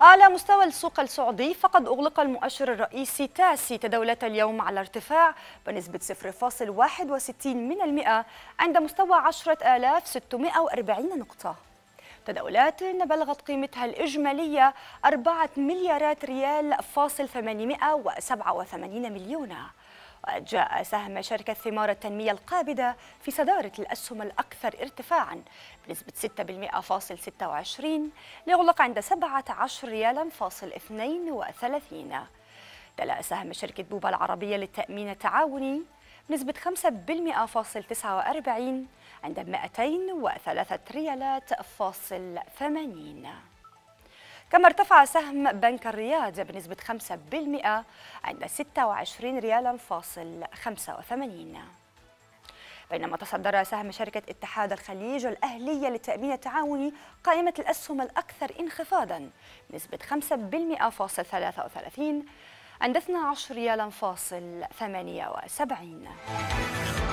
على مستوى السوق السعودي فقد أغلق المؤشر الرئيسي تاسي تداولة اليوم على ارتفاع بنسبة 0.61 من المئة عند مستوى 10640 نقطة تداولات بلغت قيمتها الإجمالية 4 مليارات ريال فاصل 887 مليون وجاء سهم شركة ثمار التنمية القابضة في صدارة الأسهم الأكثر ارتفاعا بنسبة 6.26 ليغلق عند 17 ريالا فاصل 32 تلا سهم شركة بوبا العربية للتأمين التعاوني بنسبة 5% فاصل 49 عند 203 ريالات فاصل 80 كما ارتفع سهم بنك الرياض بنسبة 5% عند 26 ريالا فاصل 85 بينما تصدر سهم شركة اتحاد الخليج الأهلية للتأمين التعاوني قائمة الأسهم الأكثر انخفاضا بنسبة 5% فاصل 33 عند 12 ريالا فاصل 78